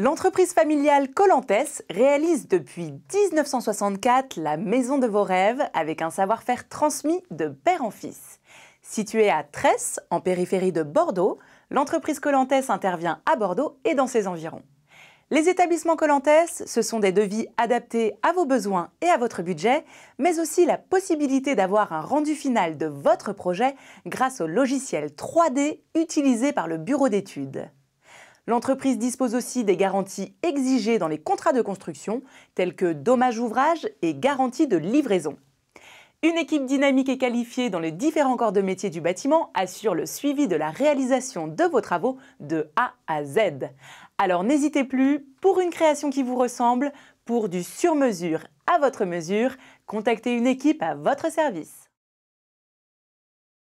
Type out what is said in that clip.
L'entreprise familiale Colantes réalise depuis 1964 la maison de vos rêves avec un savoir-faire transmis de père en fils. Située à Tresse, en périphérie de Bordeaux, l'entreprise Colantes intervient à Bordeaux et dans ses environs. Les établissements Colantes, ce sont des devis adaptés à vos besoins et à votre budget, mais aussi la possibilité d'avoir un rendu final de votre projet grâce au logiciel 3D utilisé par le bureau d'études. L'entreprise dispose aussi des garanties exigées dans les contrats de construction, telles que dommages ouvrage et garantie de livraison. Une équipe dynamique et qualifiée dans les différents corps de métier du bâtiment assure le suivi de la réalisation de vos travaux de A à Z. Alors n'hésitez plus, pour une création qui vous ressemble, pour du sur-mesure à votre mesure, contactez une équipe à votre service.